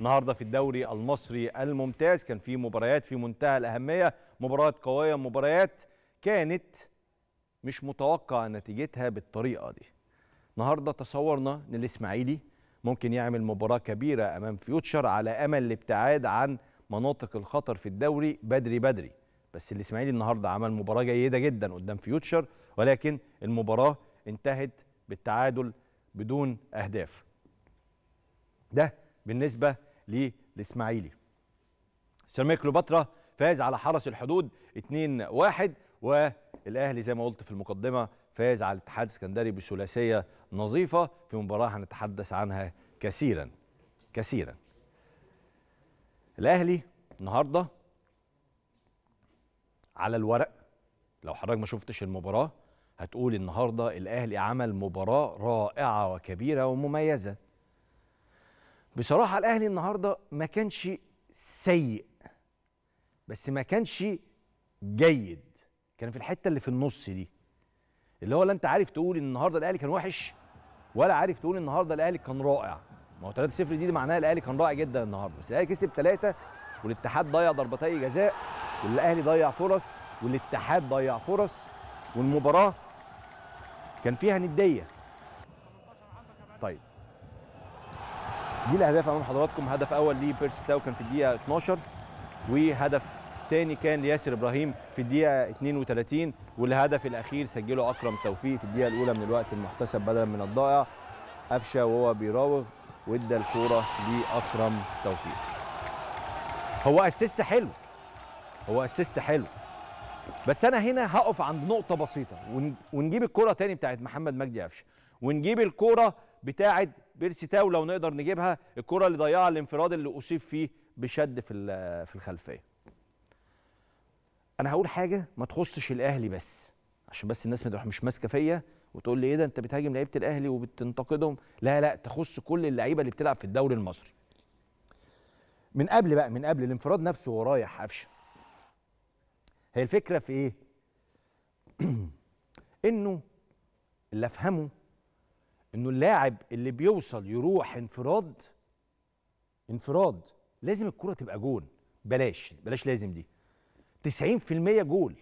النهارده في الدوري المصري الممتاز كان في مباريات في منتهى الاهميه مباريات قويه مباريات كانت مش متوقع نتيجتها بالطريقه دي النهارده تصورنا ان الاسماعيلي ممكن يعمل مباراه كبيره امام فيوتشر على امل الابتعاد عن مناطق الخطر في الدوري بدري بدري بس الاسماعيلي النهارده عمل مباراه جيده جدا قدام فيوتشر ولكن المباراه انتهت بالتعادل بدون اهداف ده بالنسبه للاسماعيلي سيراميكا كليوباترا فاز على حرس الحدود 2-1 والاهلي زي ما قلت في المقدمه فاز على الاتحاد السكندري بثلاثيه نظيفه في مباراه هنتحدث عنها كثيرا كثيرا الاهلي النهارده على الورق لو حضرتك ما شفتش المباراه هتقول النهارده الاهلي عمل مباراه رائعه وكبيره ومميزه بصراحه الاهلي النهارده ما كانش سيء بس ما كانش جيد كان في الحته اللي في النص دي اللي هو لا انت عارف تقول ان النهارده الاهلي كان وحش ولا عارف تقول ان النهارده الاهلي كان رائع ما هو 3 0 دي, دي معناها الاهلي كان رائع جدا النهارده بس الاهلي كسب 3 والاتحاد ضيع ضربتي جزاء والاهلي ضيع فرص والاتحاد ضيع فرص والمباراه كان فيها نديه طيب دي الاهداف امام حضراتكم هدف اول لبيرس تاو كان في الدقيقه 12 وهدف تاني كان لياسر ابراهيم في الدقيقه 32 والهدف الاخير سجله اكرم توفيق في الدقيقه الاولى من الوقت المحتسب بدلا من الضائع قفشه وهو بيراوغ وادى الكوره لاكرم توفيق هو اسيست حلو هو اسيست حلو بس انا هنا هقف عند نقطه بسيطه ونجيب الكوره تاني بتاعت محمد مجدي قفشه ونجيب الكوره بتاعه بيرسي تاو لو نقدر نجيبها الكره اللي ضيعها الانفراد اللي اصيب فيه بشد في في الخلفيه انا هقول حاجه ما تخصش الاهلي بس عشان بس الناس ما تروح مش ماسكه فيا وتقول لي ايه ده انت بتهاجم لعيبه الاهلي وبتنتقدهم لا لا تخص كل اللعيبه اللي بتلعب في الدوري المصري من قبل بقى من قبل الانفراد نفسه ورايح قفشه هي الفكره في ايه انه اللي افهمه انه اللاعب اللي بيوصل يروح انفراد انفراد لازم الكره تبقى جون بلاش بلاش لازم دي 90% جول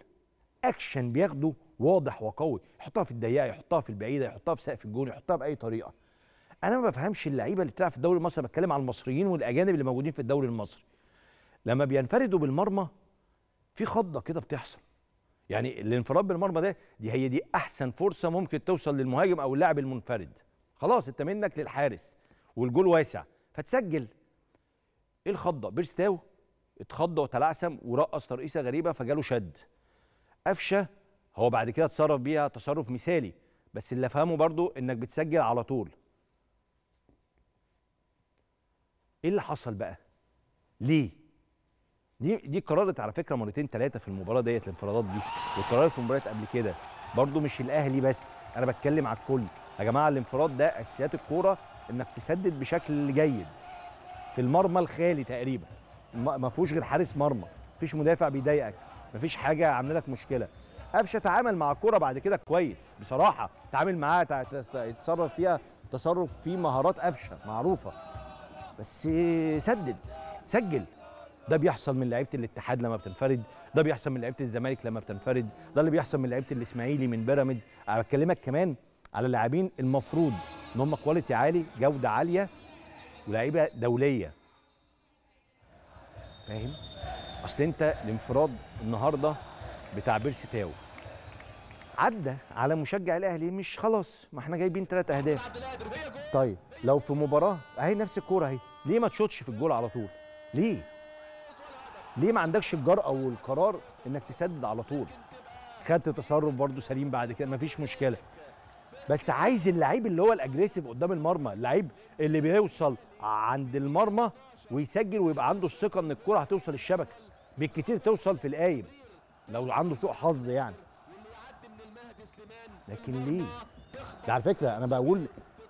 اكشن بياخده واضح وقوي يحطها في الضيقه يحطها في البعيده يحطها في سقف الجون يحطها باي طريقه انا ما بفهمش اللعيبه اللي بتلعب في الدوري المصري بتكلم على المصريين والاجانب اللي موجودين في الدوري المصري لما بينفردوا بالمرمى في خضه كده بتحصل يعني الانفراد بالمرمى ده دي هي دي احسن فرصه ممكن توصل للمهاجم او اللاعب المنفرد خلاص انت منك للحارس والجول واسع فتسجل ايه الخضه بيرستاو اتخض وتلعثم ورقص ترقيصه غريبه فجاله شد قفشه هو بعد كده اتصرف بيها تصرف مثالي بس اللي افهمه برضو انك بتسجل على طول ايه اللي حصل بقى ليه دي دي قررت على فكره مرتين ثلاثه في المباراه ديت الانفرادات دي واتكررت في مباريات قبل كده برده مش الاهلي بس انا بتكلم على الكل يا جماعه الانفراد ده اساسيات الكوره انك تسدد بشكل جيد في المرمى الخالي تقريبا ما فيهوش غير حارس مرمى مفيش مدافع بيضايقك مفيش حاجه عامله لك مشكله قفشه تعامل مع الكوره بعد كده كويس بصراحه تعامل معاها يتصرف فيها تصرف فيه مهارات قفشه معروفه بس سدد سجل ده بيحصل من لعيبه الاتحاد لما بتنفرد ده بيحصل من لعيبه الزمالك لما بتنفرد ده اللي بيحصل من لعيبه الاسماعيلي من بيراميدز انا بكلمك كمان على لاعبين المفروض ان هم كواليتي عالي جوده عاليه ولاعيبه دوليه فاهم اصل انت الانفراد النهارده بيرسي تاو عدى على مشجع الاهلي مش خلاص ما احنا جايبين ثلاث اهداف طيب لو في مباراه اهي نفس الكوره اهي ليه ما تشوطش في الجول على طول ليه ليه ما عندكش الجرأه والقرار انك تسدد على طول خدت تصرف برضه سليم بعد كده مفيش مشكله بس عايز اللعيب اللي هو الاجريسيف قدام المرمى اللعيب اللي بيوصل عند المرمى ويسجل ويبقى عنده الثقه ان الكره هتوصل الشبكه بالكتير توصل في القايم لو عنده سوء حظ يعني لكن ليه ده على فكره انا بقول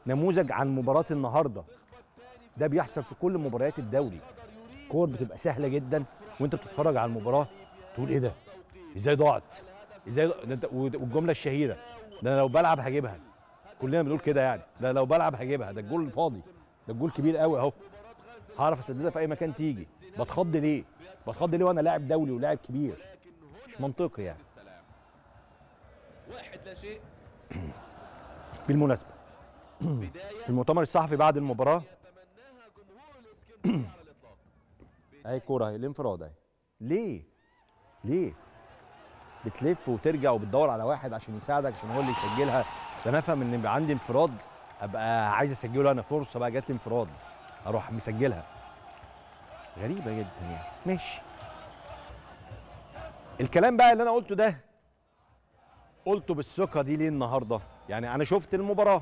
نموذج عن مباراه النهارده ده بيحصل في كل مباريات الدوري كور بتبقى سهله جدا وانت بتتفرج على المباراه تقول ايه ده؟ ازاي ضاعت؟ ازاي ده والجمله الشهيره ده انا لو بلعب هجيبها كلنا بنقول كده يعني ده لو بلعب هجيبها ده الجول فاضي ده الجول كبير قوي اهو هعرف اسددها في اي مكان تيجي بتخض ليه؟ بتخض ليه وانا لاعب دولي ولاعب كبير مش منطقي يعني واحد لا شيء بالمناسبه في المؤتمر الصحفي بعد المباراه اهي الكوره اهي الانفراد اهي ليه ليه بتلف وترجع وبتدور على واحد عشان يساعدك عشان هو اللي يسجلها ده انا افهم ان يبقى عندي انفراد ابقى عايز اسجله انا فرصه بقى جات لي انفراد اروح مسجلها غريبه جدا يعني ماشي الكلام بقى اللي انا قلته ده قلته بالثقه دي ليه النهارده يعني انا شفت المباراه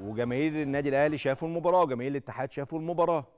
وجماهير النادي الاهلي شافوا المباراه وجماهير الاتحاد شافوا المباراه